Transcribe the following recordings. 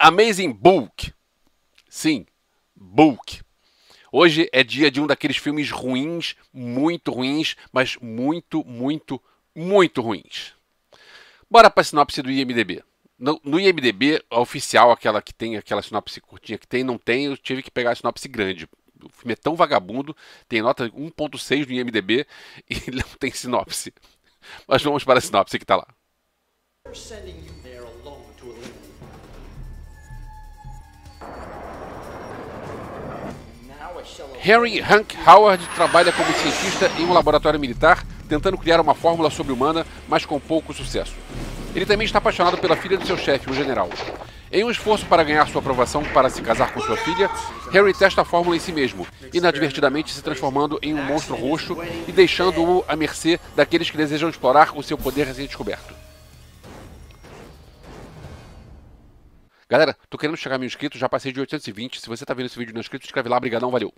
Amazing Bulk. Sim, Bulk. Hoje é dia de um daqueles filmes ruins, muito ruins, mas muito, muito, muito ruins. Bora para a sinopse do IMDB. No, no, IMDB, a oficial, aquela que tem aquela sinopse curtinha que tem, não tem, eu tive que pegar a sinopse grande. O filme é tão vagabundo, tem nota 1.6 no IMDB e não tem sinopse. Mas vamos para a sinopse que está lá. Sending Harry Hank Howard trabalha como cientista em um laboratório militar, tentando criar uma fórmula sobre-humana, mas com pouco sucesso. Ele também está apaixonado pela filha do seu chefe, o general. Em um esforço para ganhar sua aprovação para se casar com sua filha, Harry testa a fórmula em si mesmo, inadvertidamente se transformando em um monstro roxo e deixando-o à mercê daqueles que desejam explorar o seu poder recém-descoberto. Galera, tô querendo chegar a mil inscritos, já passei de 820. Se você tá vendo esse vídeo não inscrito, escreve lá, brigadão, valeu!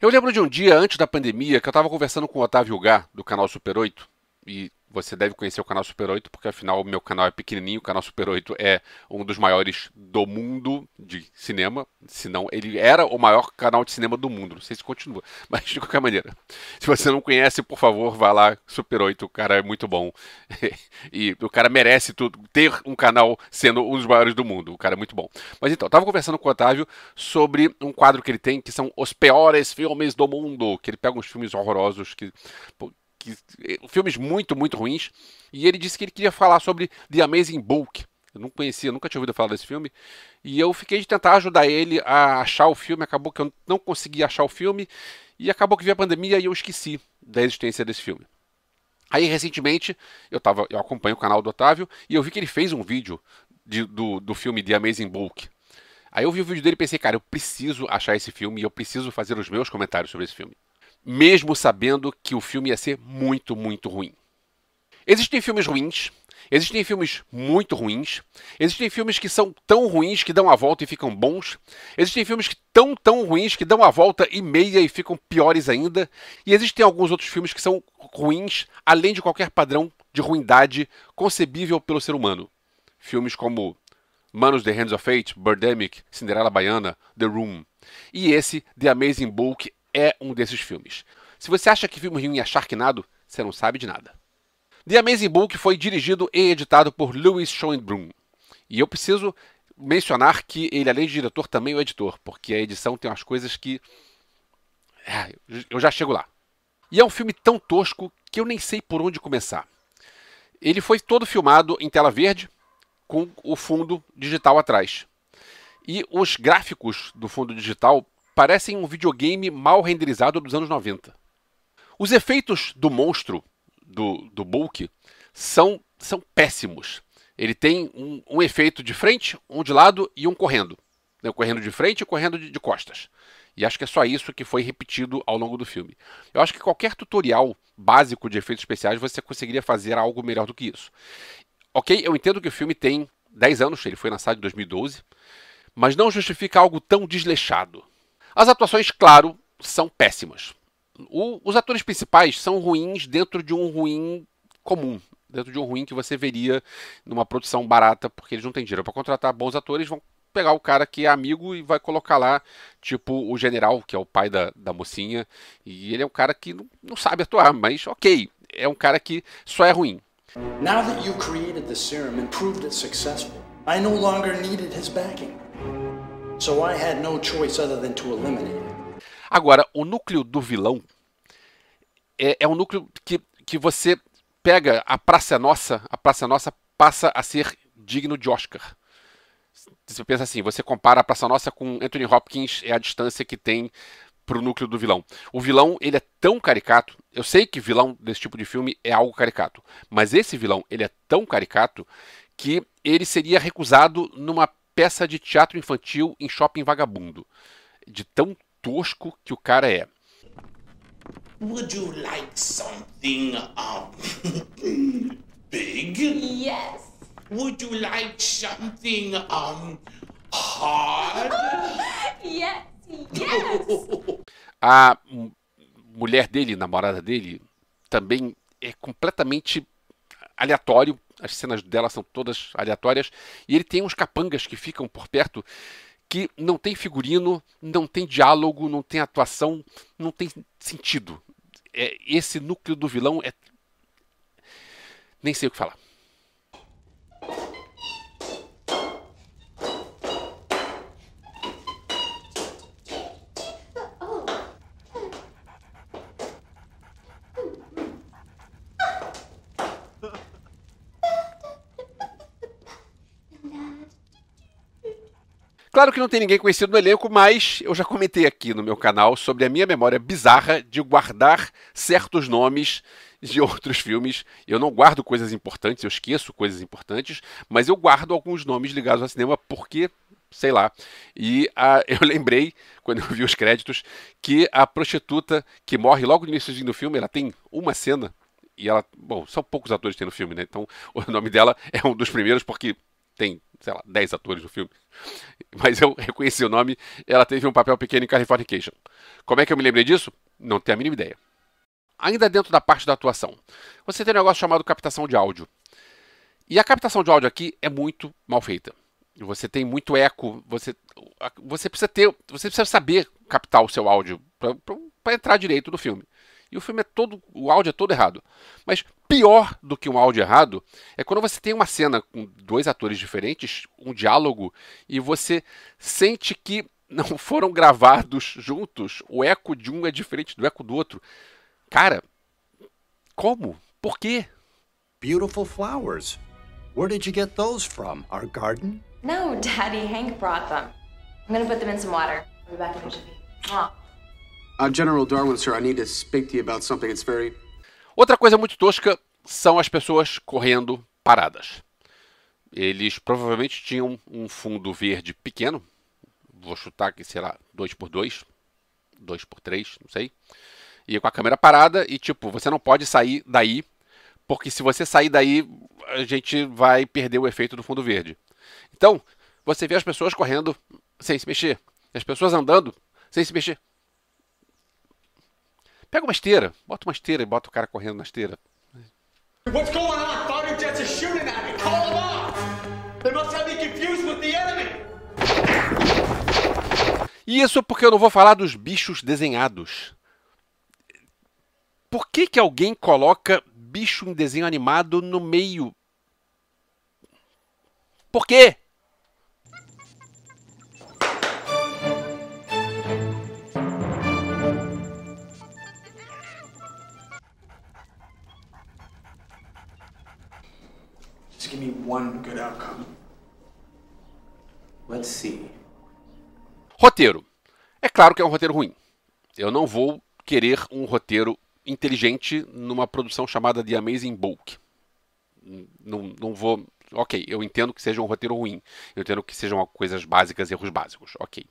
Eu lembro de um dia antes da pandemia que eu estava conversando com o Otávio Gá, do canal Super 8, e você deve conhecer o canal Super 8, porque afinal o meu canal é pequenininho, o canal Super 8 é um dos maiores do mundo de cinema, se não, ele era o maior canal de cinema do mundo, não sei se continua, mas de qualquer maneira, se você não conhece, por favor, vá lá, Super 8, o cara é muito bom, e o cara merece tudo, ter um canal sendo um dos maiores do mundo, o cara é muito bom. Mas então, eu tava conversando com o Otávio sobre um quadro que ele tem, que são os piores filmes do mundo, que ele pega uns filmes horrorosos que que, eh, filmes muito, muito ruins. E ele disse que ele queria falar sobre The Amazing Bulk. Eu não conhecia, nunca tinha ouvido falar desse filme. E eu fiquei de tentar ajudar ele a achar o filme. Acabou que eu não consegui achar o filme. E acabou que veio a pandemia e eu esqueci da existência desse filme. Aí, recentemente, eu, tava, eu acompanho o canal do Otávio e eu vi que ele fez um vídeo de, do, do filme The Amazing Bulk. Aí eu vi o vídeo dele e pensei, cara, eu preciso achar esse filme e eu preciso fazer os meus comentários sobre esse filme mesmo sabendo que o filme ia ser muito, muito ruim. Existem filmes ruins, existem filmes muito ruins, existem filmes que são tão ruins que dão a volta e ficam bons, existem filmes que tão, tão ruins que dão a volta e meia e ficam piores ainda, e existem alguns outros filmes que são ruins além de qualquer padrão de ruindade concebível pelo ser humano. Filmes como Manos The Hands of Fate, Birdemic, Cinderela Baiana, The Room. E esse, The Amazing Book, é um desses filmes. Se você acha que filme ruim é Sharknado, você não sabe de nada. The Amazing Book foi dirigido e editado por Louis Schoenbrunn. E eu preciso mencionar que ele, além de diretor, também é o editor, porque a edição tem umas coisas que. É, eu já chego lá. E é um filme tão tosco que eu nem sei por onde começar. Ele foi todo filmado em tela verde, com o fundo digital atrás. E os gráficos do fundo digital parecem um videogame mal renderizado dos anos 90. Os efeitos do monstro, do, do Bulk, são, são péssimos. Ele tem um, um efeito de frente, um de lado e um correndo. Né? Correndo de frente e correndo de, de costas. E acho que é só isso que foi repetido ao longo do filme. Eu acho que qualquer tutorial básico de efeitos especiais você conseguiria fazer algo melhor do que isso. Ok, eu entendo que o filme tem 10 anos, ele foi lançado em 2012, mas não justifica algo tão desleixado. As atuações, claro, são péssimas. O, os atores principais são ruins dentro de um ruim comum, dentro de um ruim que você veria numa produção barata, porque eles não têm dinheiro para contratar bons atores, vão pegar o cara que é amigo e vai colocar lá, tipo, o general, que é o pai da, da mocinha, e ele é um cara que não, não sabe atuar, mas ok, é um cara que só é ruim. Agora que você criou o serum and proved foi successful, eu não precisava de seu backing. So I had no choice other than to eliminate Agora, o núcleo do vilão é, é um núcleo que, que você pega a Praça Nossa, a Praça Nossa passa a ser digno de Oscar. Você pensa assim, você compara a Praça Nossa com Anthony Hopkins, é a distância que tem pro núcleo do vilão. O vilão, ele é tão caricato, eu sei que vilão desse tipo de filme é algo caricato, mas esse vilão, ele é tão caricato que ele seria recusado numa peça de teatro infantil em shopping vagabundo. De tão tosco que o cara é. Would you like something um, big? Yes. Would you like something um hard? yes, yes. A mulher dele, namorada dele, também é completamente aleatório as cenas dela são todas aleatórias, e ele tem uns capangas que ficam por perto que não tem figurino, não tem diálogo, não tem atuação, não tem sentido. É, esse núcleo do vilão é. Nem sei o que falar. Claro que não tem ninguém conhecido no elenco, mas eu já comentei aqui no meu canal sobre a minha memória bizarra de guardar certos nomes de outros filmes. Eu não guardo coisas importantes, eu esqueço coisas importantes, mas eu guardo alguns nomes ligados ao cinema porque sei lá. E a, ah, eu lembrei, quando eu vi os créditos, que a prostituta que morre logo no início do filme, ela tem uma cena, e ela. Bom, são poucos atores que tem no filme, né? Então o nome dela é um dos primeiros, porque tem sei lá, 10 atores do filme. Mas eu reconheci o nome, ela teve um papel pequeno em Californication. Como é que eu me lembrei disso? Não tenho a mínima ideia. Ainda dentro da parte da atuação, você tem um negócio chamado captação de áudio. E a captação de áudio aqui é muito mal feita. Você tem muito eco, você, você precisa ter, você precisa saber captar o seu áudio para entrar direito no filme. E o filme é todo. O áudio é todo errado. Mas pior do que um áudio errado é quando você tem uma cena com dois atores diferentes, um diálogo, e você sente que não foram gravados juntos. O eco de um é diferente do eco do outro. Cara, como? Por quê? Beautiful flowers. Where did you get those from? Our garden? No, Daddy, Hank brought them. I'm gonna put them in some water. I'll be back in a few. Uh, General Darwin, sir, I need to speak to you about something. It's very... Outra coisa muito tosca são as pessoas correndo paradas. Eles provavelmente tinham um fundo verde pequeno. Vou chutar que será 2x2, 2x3, não sei. E com a câmera parada e tipo, você não pode sair daí, porque se você sair daí, a gente vai perder o efeito do fundo verde. Então, você vê as pessoas correndo sem se mexer, as pessoas andando sem se mexer. Pega uma esteira, bota uma esteira e bota o cara correndo na esteira. What's going on? Fighter jets are shooting at me. Call them off. They must have me confused with the enemy. E isso porque eu não vou falar dos bichos desenhados. Por que, que alguém coloca bicho em desenho animado no meio? Por quê? one good outcome. Let's see. Roteiro. É claro que é um roteiro ruim. Eu não vou querer um roteiro inteligente numa produção chamada The Amazing Bulk. Não, não vou. Ok, eu entendo que seja um roteiro ruim. Eu entendo que sejam coisas básicas, erros básicos. Ok.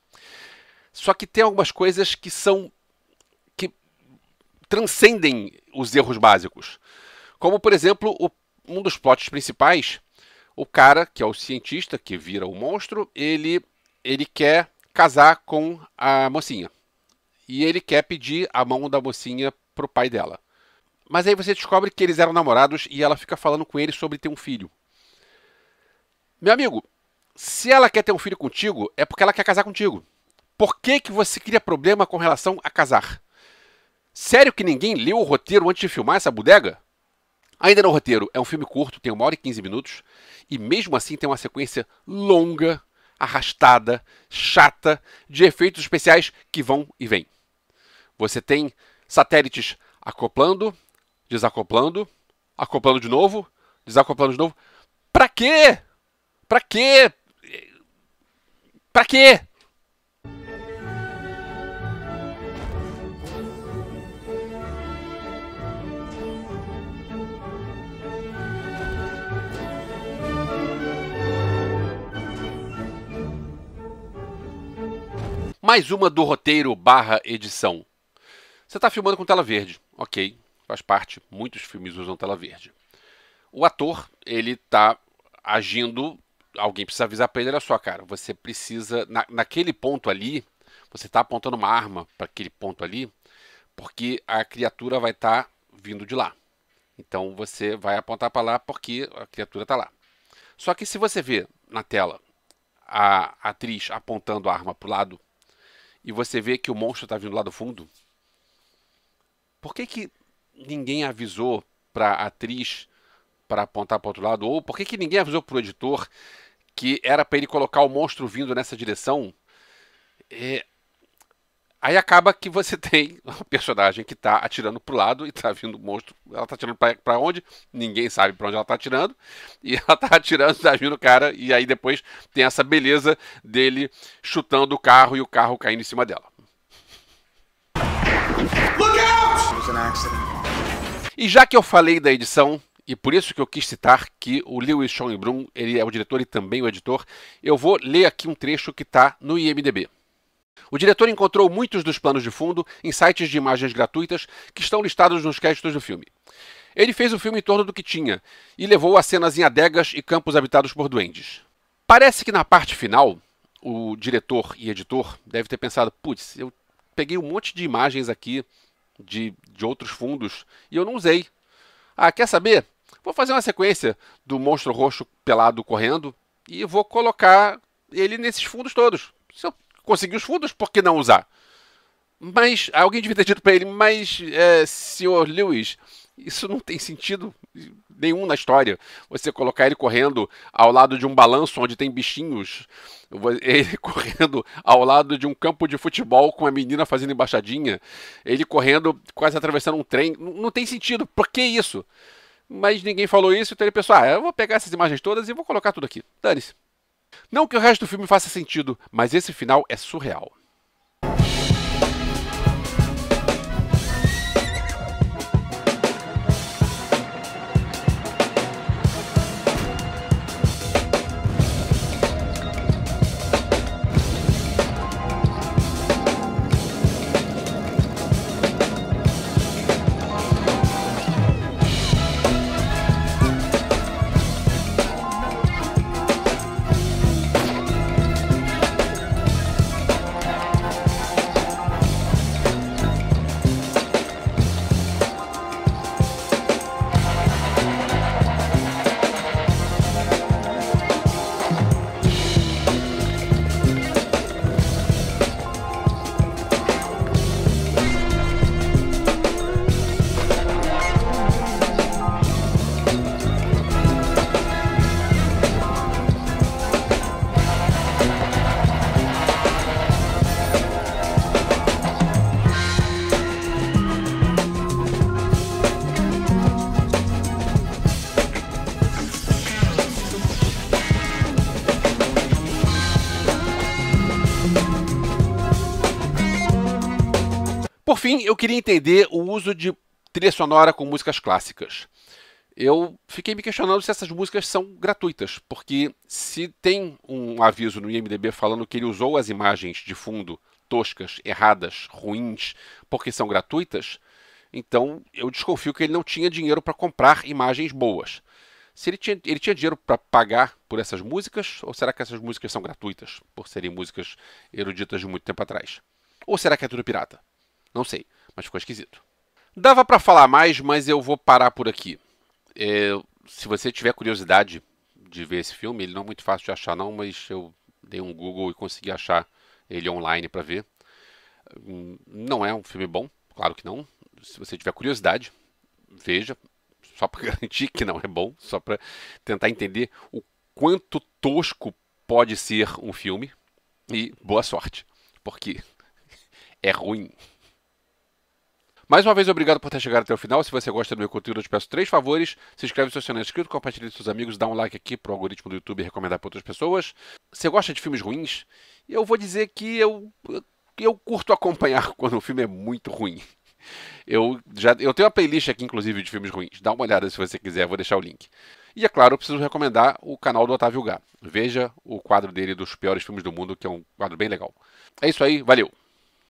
Só que tem algumas coisas que são. que transcendem os erros básicos. Como, por exemplo, o, um dos plots principais o cara, que é o cientista que vira o monstro, ele, ele quer casar com a mocinha. E ele quer pedir a mão da mocinha pro pai dela. Mas aí você descobre que eles eram namorados e ela fica falando com ele sobre ter um filho. Meu amigo, se ela quer ter um filho contigo, é porque ela quer casar contigo. Por que, que você cria problema com relação a casar? Sério que ninguém leu o roteiro antes de filmar essa bodega? Ainda no roteiro, é um filme curto, tem uma hora e 15 minutos e mesmo assim tem uma sequência longa, arrastada, chata de efeitos especiais que vão e vêm. Você tem satélites acoplando, desacoplando, acoplando de novo, desacoplando de novo. Pra quê? Pra quê? Pra quê? Mais uma do roteiro barra edição. Você está filmando com tela verde. Ok, faz parte. Muitos filmes usam tela verde. O ator, ele está agindo... Alguém precisa avisar para ele, olha só, cara, você precisa... Na, naquele ponto ali, você está apontando uma arma para aquele ponto ali, porque a criatura vai estar tá vindo de lá. Então você vai apontar para lá porque a criatura está lá. Só que se você vê na tela a atriz apontando a arma para o lado e você vê que o monstro está vindo lá do fundo? Por que, que ninguém avisou para a atriz para apontar para outro lado? Ou por que, que ninguém avisou para o editor que era para ele colocar o monstro vindo nessa direção? É, Aí acaba que você tem uma personagem que tá atirando pro lado e tá vindo o monstro. Ela tá atirando para onde? Ninguém sabe para onde ela tá atirando. E ela tá atirando, tá vindo o cara. E aí depois tem essa beleza dele chutando o carro e o carro caindo em cima dela. Look out! E já que eu falei da edição, e por isso que eu quis citar que o Lewis Schoenbrunn, ele é o diretor e também o editor, eu vou ler aqui um trecho que tá no IMDB. O diretor encontrou muitos dos planos de fundo em sites de imagens gratuitas que estão listados nos créditos do filme. Ele fez o filme em torno do que tinha e levou a cenas em adegas e campos habitados por duendes. Parece que na parte final, o diretor e editor deve ter pensado: putz, eu peguei um monte de imagens aqui de, de outros fundos e eu não usei. Ah, quer saber? Vou fazer uma sequência do monstro roxo pelado correndo e vou colocar ele nesses fundos todos. Se eu conseguir os fundos, por que não usar? Mas alguém devia ter dito para ele, mas, é, senhor Lewis, isso não tem sentido nenhum na história. Você colocar ele correndo ao lado de um balanço onde tem bichinhos, ele correndo ao lado de um campo de futebol com a menina fazendo embaixadinha, ele correndo quase atravessando um trem. Não tem sentido. Por que isso? Mas ninguém falou isso, então ele pensou: ah, eu vou pegar essas imagens todas e vou colocar tudo aqui. Dane-se. Não que o resto do filme faça sentido, mas esse final é surreal. fim, eu queria entender o uso de trilha sonora com músicas clássicas. Eu fiquei me questionando se essas músicas são gratuitas, porque se tem um aviso no IMDB falando que ele usou as imagens de fundo toscas, erradas, ruins, porque são gratuitas, então eu desconfio que ele não tinha dinheiro para comprar imagens boas. Se ele tinha, ele tinha dinheiro para pagar por essas músicas, ou será que essas músicas são gratuitas, por serem músicas eruditas de muito tempo atrás? Ou será que é tudo pirata? Não sei, mas ficou esquisito. Dava para falar mais, mas eu vou parar por aqui. É, se você tiver curiosidade de ver esse filme, ele não é muito fácil de achar não, mas eu dei um Google e consegui achar ele online para ver. Hum, não é um filme bom, claro que não. Se você tiver curiosidade, veja, só para garantir que não é bom, só para tentar entender o quanto tosco pode ser um filme. E boa sorte, porque é ruim. Mais uma vez, obrigado por ter chegado até o final. Se você gosta do meu conteúdo, eu te peço três favores. Se inscreve no seu canal inscrito, compartilhe com seus amigos, dá um like aqui pro algoritmo do YouTube recomendar para outras pessoas. Você gosta de filmes ruins? Eu vou dizer que eu, eu curto acompanhar quando o filme é muito ruim. Eu já eu tenho uma playlist aqui, inclusive, de filmes ruins. Dá uma olhada se você quiser, vou deixar o link. E é claro, eu preciso recomendar o canal do Otávio Gá. Veja o quadro dele dos piores filmes do mundo, que é um quadro bem legal. É isso aí, valeu!